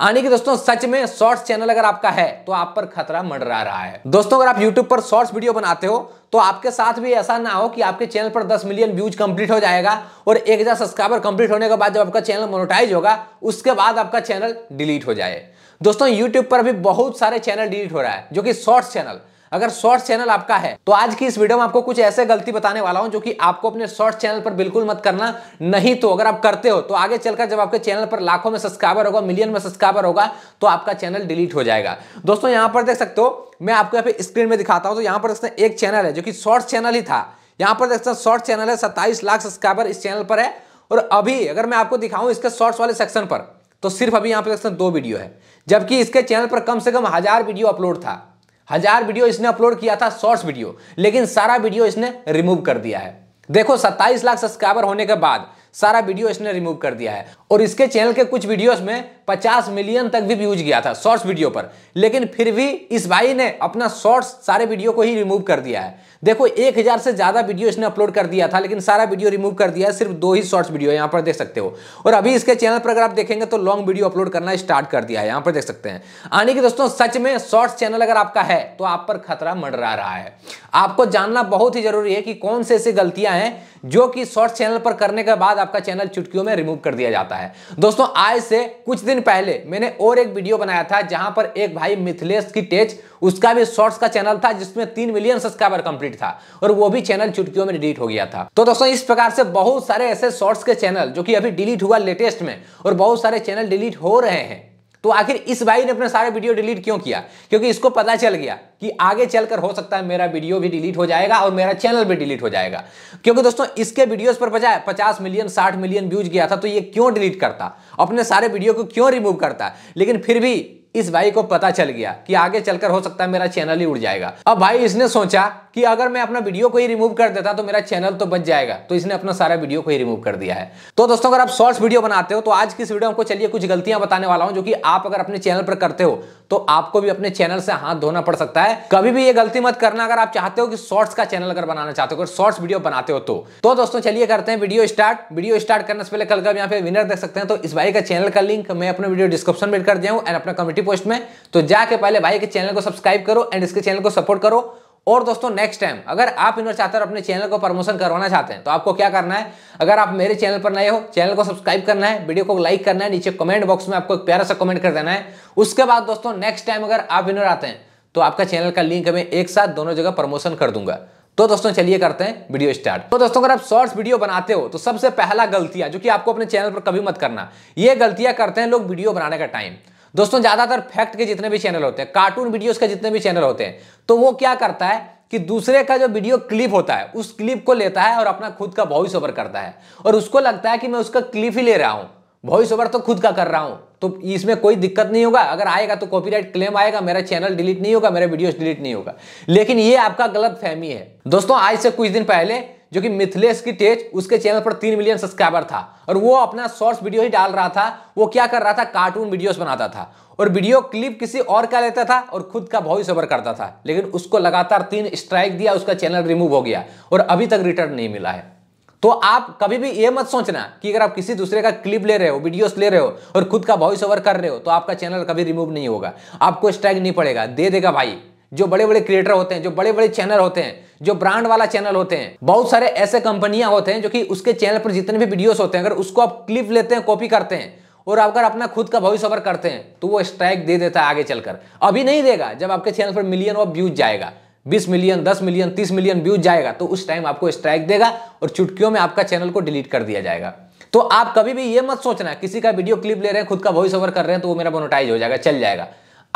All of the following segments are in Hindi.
आने की दोस्तों सच में शॉर्ट्स चैनल अगर आपका है तो आप पर खतरा मंडरा रहा है दोस्तों अगर आप यूट्यूब पर शॉर्ट्स वीडियो बनाते हो तो आपके साथ भी ऐसा ना हो कि आपके चैनल पर 10 मिलियन व्यूज कंप्लीट हो जाएगा और एक हजार सब्सक्राइबर कंप्लीट होने के बाद जब आपका चैनल मोनोटाइज होगा उसके बाद आपका चैनल डिलीट हो जाए दोस्तों यूट्यूब पर भी बहुत सारे चैनल डिलीट हो रहा है जो कि शॉर्ट्स चैनल अगर शॉर्ट चैनल आपका है तो आज की इस वीडियो में आपको कुछ ऐसे गलती बताने वाला हूं जो कि आपको अपने शॉर्ट चैनल पर बिल्कुल मत करना नहीं तो अगर आप करते हो तो आगे चलकर जब आपके चैनल पर लाखों में सब्सक्राइबर होगा मिलियन में सब्सक्राइबर होगा तो आपका चैनल डिलीट हो जाएगा दोस्तों यहां पर देख सकते हो मैं आपको यहाँ पे स्क्रीन में दिखाता हूँ तो यहाँ पर देखते एक चैनल है जो कि शॉर्ट चैनल ही था यहाँ पर देख सकते हैं शॉर्ट चैनल है सत्ताईस लाख सब्सक्राइबर इस चैनल पर है और अभी अगर मैं आपको दिखाऊं इसके शॉर्ट्स वाले सेक्शन पर तो सिर्फ अभी यहाँ पर देख सकते हैं दो वीडियो है जबकि इसके चैनल पर कम से कम हजार वीडियो अपलोड था हजार वीडियो इसने अपलोड किया था शॉर्ट्स वीडियो लेकिन सारा वीडियो इसने रिमूव कर दिया है देखो 27 लाख सब्सक्राइबर होने के बाद सारा वीडियो इसने रिमूव कर दिया है और इसके चैनल के कुछ वीडियोस में 50 मिलियन तक भी व्यूज गया था शॉर्ट्स वीडियो पर लेकिन फिर भी इस भाई ने अपना शॉर्ट्स सारे वीडियो को ही रिमूव कर दिया है देखो 1000 से ज़्यादा वीडियो इसने अपलोड कर दिया था लेकिन सारा वीडियो रिमूव कर दिया सिर्फ दो ही शॉर्ट्स वीडियो यहाँ पर देख सकते हो और अभी इसके चैनल पर अगर आप देखेंगे तो लॉन्ग वीडियो अपलोड करना स्टार्ट कर दिया है यहाँ पर देख सकते हैं आने की दोस्तों सच में शॉर्ट्स चैनल अगर आपका है तो आप पर खतरा मंडरा रहा है आपको जानना बहुत ही जरूरी है कि कौन से ऐसी गलतियां हैं जो कि शॉर्ट्स चैनल पर करने के बाद आपका चैनल चुटकियों में रिमूव कर दिया जाता है दोस्तों आज से कुछ दिन दिन पहले मैंने और एक वीडियो बनाया था जहां पर एक भाई मिथिलेश की टेच उसका भी शॉर्ट्स का चैनल था जिसमें तीन मिलियन सब्सक्राइबर कंप्लीट था और वो भी चैनल चुटकियों में डिलीट हो गया था तो दोस्तों इस प्रकार से बहुत सारे ऐसे शॉर्ट्स के चैनल जो कि अभी डिलीट हुआ लेटेस्ट में और बहुत सारे चैनल डिलीट हो रहे हैं तो आखिर इस भाई ने अपने सारे वीडियो डिलीट क्यों किया क्योंकि इसको पता चल गया कि आगे चलकर हो सकता है मेरा वीडियो भी डिलीट हो जाएगा और मेरा चैनल भी डिलीट हो जाएगा क्योंकि दोस्तों इसके वीडियोस पर बजाय पचास मिलियन साठ मिलियन व्यूज गया था तो ये क्यों डिलीट करता अपने सारे वीडियो को क्यों रिमूव करता लेकिन फिर भी इस भाई को पता चल गया कि आगे चलकर हो सकता है मेरा चैनल ही उड़ जाएगा अब भाई इसने सोचा कि अगर मैं अपना वीडियो को ही रिमूव कर देता तो मेरा चैनल तो बच जाएगा तो इसने अपना सारा वीडियो को ही रिमूव कर दिया है तो दोस्तों अगर आप शॉर्ट्स वीडियो बनाते हो तो आज की इस वीडियो को चलिए कुछ गलतियां बताने वाला हूं जो कि आप अगर अपने चैनल पर करते हो तो आपको भी अपने चैनल से हाथ धोना पड़ सकता है कभी भी ये गलती मत करना अगर आप चाहते हो कि शॉर्ट्स का चैनल अगर बनाना चाहते हो अगर शॉर्ट्स वीडियो बनाते हो तो, तो दोस्तों चलिए करते हैं वीडियो स्टार्ट वीडियो स्टार्ट करने से पहले कल का यहाँ पे विनर देख सकते हैं तो इस भाई का चैनल का लिंक मैं अपने वीडियो डिस्क्रिप्शन में कर दिया हूँ एंड अपना कमेटी पोस्ट में तो जाके पहले भाई के चैनल को सब्सक्राइब करो एंड इसके चैनल को सपोर्ट करो और दोस्तों नेक्स्ट टाइम अगर आप इनर चाहते अपने चैनल को प्रमोशन करवाना चाहते हैं तो आपको क्या करना है अगर आप मेरे चैनल पर नए हो चैनल को सब्सक्राइब करना है वीडियो को लाइक करना है नीचे कमेंट बॉक्स में आपको एक प्यारा सा कमेंट कर देना है उसके बाद दोस्तों नेक्स्ट टाइम अगर आप इनर आते हैं तो आपका चैनल का लिंक हमें एक साथ दोनों जगह प्रमोशन कर दूंगा तो दोस्तों चलिए करते हैं वीडियो स्टार्ट तो दोस्तों अगर आप शॉर्ट्स वीडियो बनाते हो तो सबसे पहला गलतियां जो कि आपको अपने चैनल पर कभी मत करना ये गलतियां करते हैं लोग वीडियो बनाने का टाइम दोस्तों ज्यादातर फैक्ट के जितने भी चैनल होते हैं कार्टून वीडियोस के जितने भी चैनल होते हैं तो वो क्या करता है कि दूसरे का जो वीडियो क्लिप होता है उस क्लिप को लेता है और अपना खुद का वॉइस ओवर करता है और उसको लगता है कि मैं उसका क्लिप ही ले रहा हूं वॉइस ओवर तो खुद का कर रहा हूं तो इसमें कोई दिक्कत नहीं होगा अगर आएगा तो कॉपीराइट क्लेम आएगा मेरा चैनल डिलीट नहीं होगा मेरा वीडियोस डिलीट नहीं होगा लेकिन ये आपका गलत फहमी है दोस्तों आज से कुछ दिन पहले जो कि मिथिलेश की टेज उसके चैनल पर तीन मिलियन सब्सक्राइबर था और वो अपना शॉर्ट्स वीडियो ही डाल रहा था वो क्या कर रहा था कार्टून वीडियोस बनाता था और वीडियो क्लिप किसी और का लेता था और खुद का वॉइस ओवर करता था लेकिन उसको लगातार तीन स्ट्राइक दिया उसका चैनल रिमूव हो गया और अभी तक रिटर्न नहीं मिला है तो आप कभी भी ये मत सोचना कि अगर आप किसी दूसरे का क्लिप ले रहे हो वीडियोस ले रहे हो और खुद का वॉइस ओवर कर रहे हो तो आपका चैनल कभी रिमूव नहीं होगा आपको स्ट्राइक नहीं पड़ेगा दे देगा भाई जो बड़े बड़े क्रिएटर होते हैं जो बड़े बड़े चैनल होते हैं जो ब्रांड वाला चैनल होते हैं बहुत सारे ऐसे कंपनियां होते हैं जो कि उसके चैनल पर जितने भी वीडियोस होते हैं अगर उसको आप क्लिप लेते हैं कॉपी करते हैं और अगर अपना खुद का भविष्य ओवर करते हैं तो वो स्ट्राइक दे देता है आगे चलकर अभी नहीं देगा जब आपके चैनल पर मिलियन ऑफ व्यूज जाएगा बीस मिलियन दस मिलियन तीस मिलियन व्यूज जाएगा तो उस टाइम आपको स्ट्राइक देगा और चुटकियों में आपका चैनल को डिलीट कर दिया जाएगा तो आप कभी भी ये मत सोचना किसी का वीडियो क्लिप ले रहे हैं खुद का वॉइस ओवर कर रहे हैं तो वो मेरा मोनोटाइज हो जाएगा चल जाएगा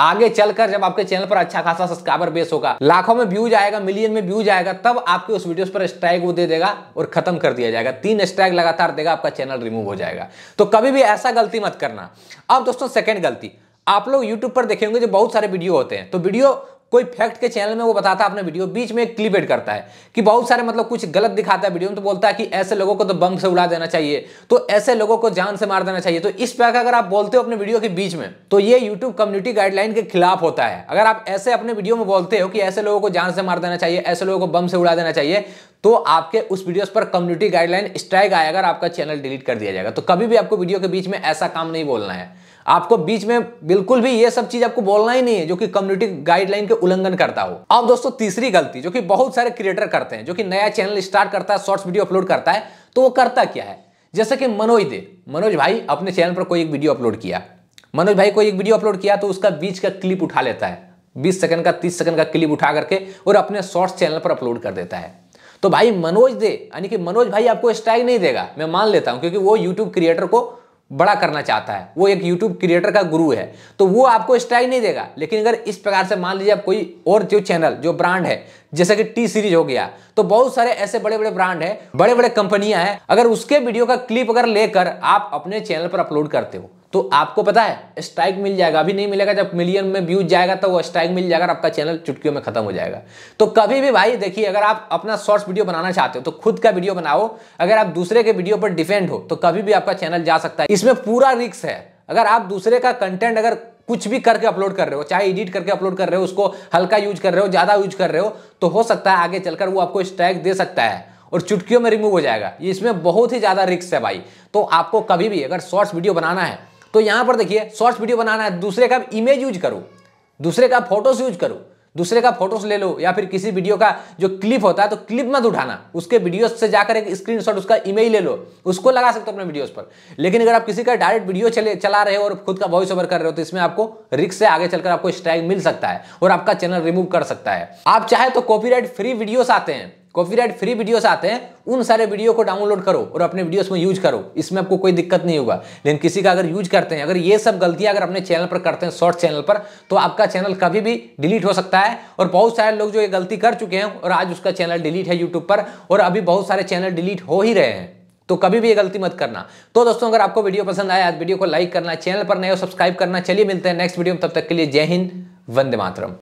आगे चलकर जब आपके चैनल पर अच्छा खासा सब्सक्राइबर बेस होगा लाखों में व्यूज आएगा मिलियन में व्यूज आएगा तब आपके उस वीडियो पर स्ट्राइक वो दे देगा और खत्म कर दिया जाएगा तीन स्ट्राइक लगातार देगा आपका चैनल रिमूव हो जाएगा तो कभी भी ऐसा गलती मत करना अब दोस्तों सेकेंड गलती आप लोग यूट्यूब पर देखेंगे जो बहुत सारे वीडियो होते हैं तो वीडियो कोई फैक्ट के चैनल में वो बताता है अपने वीडियो बीच में क्लिप एड करता है कि बहुत सारे मतलब कुछ गलत दिखाता है वीडियो में तो बोलता है कि ऐसे लोगों को तो बम से उड़ा देना चाहिए तो ऐसे लोगों को जान से मार देना चाहिए तो इस तरह अगर आप बोलते हो अपने वीडियो के बीच में तो ये यूट्यूब कम्युनिटी गाइडलाइन के खिलाफ होता है अगर आप ऐसे अपने वीडियो में बोलते हो कि ऐसे लोगों को जान से मार देना चाहिए ऐसे लोगों को बम से उड़ा देना चाहिए तो आपके उस वीडियोस पर कम्युनिटी गाइडलाइन स्ट्राइक आएगा और आपका चैनल डिलीट कर दिया जाएगा तो कभी भी आपको वीडियो के बीच में ऐसा काम नहीं बोलना है आपको बीच में बिल्कुल भी ये सब चीज आपको बोलना ही नहीं है जो कि कम्युनिटी गाइडलाइन के उल्लंघन करता हो अब दोस्तों तीसरी गलती जो कि बहुत सारे क्रिएटर करते हैं जो कि नया चैनल स्टार्ट करता है शॉर्ट्स वीडियो अपलोड करता है तो वो करता क्या है जैसे कि मनोज दे मनोज भाई अपने चैनल पर कोई एक वीडियो अपलोड किया मनोज भाई कोई एक वीडियो अपलोड किया तो उसका बीच का क्लिप उठा लेता है 20 सेकंड का 30 सेकंड का क्लिप उठा करके और अपने शॉर्ट्स चैनल पर अपलोड कर देता है तो भाई मनोज दे यानी कि मनोज भाई आपको स्ट्राइक नहीं देगा मैं मान लेता हूं क्योंकि वो यूट्यूब क्रिएटर को बड़ा करना चाहता है वो एक यूट्यूब क्रिएटर का गुरु है तो वो आपको स्ट्राइक नहीं देगा लेकिन अगर इस प्रकार से मान लीजिए आप कोई और जो चैनल जो ब्रांड है जैसे कि टी सीरीज हो गया तो बहुत सारे ऐसे बड़े बड़े ब्रांड है बड़े बड़े कंपनियां हैं अगर उसके वीडियो का क्लिप अगर लेकर आप अपने चैनल पर अपलोड करते हो तो आपको पता है स्ट्राइक मिल जाएगा अभी नहीं मिलेगा जब मिलियन में व्यूज जाएगा तो वो स्ट्राइक मिल जाएगा आपका चैनल चुटकियों में खत्म हो जाएगा तो कभी भी भाई देखिए अगर आप अपना शॉर्ट्स वीडियो बनाना चाहते हो तो खुद का वीडियो बनाओ अगर आप दूसरे के वीडियो पर डिपेंड हो तो कभी भी आपका चैनल जा सकता है इसमें पूरा रिक्स है अगर आप दूसरे का कंटेंट अगर कुछ भी करके अपलोड कर रहे हो चाहे एडिट करके अपलोड कर रहे हो उसको हल्का यूज कर रहे हो ज्यादा यूज कर रहे हो तो हो सकता है आगे चलकर वो आपको स्ट्राइक दे सकता है और चुटकियों में रिमूव हो जाएगा इसमें बहुत ही ज्यादा रिक्स है भाई तो आपको कभी भी अगर शॉर्ट्स वीडियो बनाना है तो यहाँ पर देखिए शॉर्ट्स वीडियो बनाना है दूसरे का इमेज यूज करो दूसरे का फोटोस यूज करो दूसरे का फोटोस ले लो या फिर किसी वीडियो का जो क्लिप होता है तो क्लिप मत उठाना उसके वीडियो से जाकर एक स्क्रीनशॉट उसका इमेज ले लो उसको लगा सकते हो अपने वीडियोस पर लेकिन अगर आप किसी का डायरेक्ट वीडियो चले चला रहे हो और खुद का वॉइस ओवर कर रहे हो तो इसमें आपको रिक्स से आगे चलकर आपको स्ट्राइक मिल सकता है और आपका चैनल रिमूव कर सकता है आप चाहे तो कॉपी फ्री वीडियोस आते हैं कॉपीराइट फ्री वीडियोस आते हैं उन सारे वीडियो को डाउनलोड करो और अपने वीडियोस में यूज करो इसमें आपको कोई दिक्कत नहीं होगा लेकिन किसी का अगर यूज करते हैं अगर ये सब गलतियां अगर अपने चैनल पर करते हैं शॉर्ट चैनल पर तो आपका चैनल कभी भी डिलीट हो सकता है और बहुत सारे लोग जो ये गलती कर चुके हैं और आज उसका चैनल डिलीट है यूट्यूब पर और अभी बहुत सारे चैनल डिलीट हो ही रहे हैं तो कभी भी ये गलती मत करना तो दोस्तों अगर आपको वीडियो पसंद आया वीडियो को लाइक करना चैनल पर नए हो सब्सक्राइब करना चलिए मिलते हैं नेक्स्ट वीडियो में तब तक के लिए जय हिंद वंदे मातरम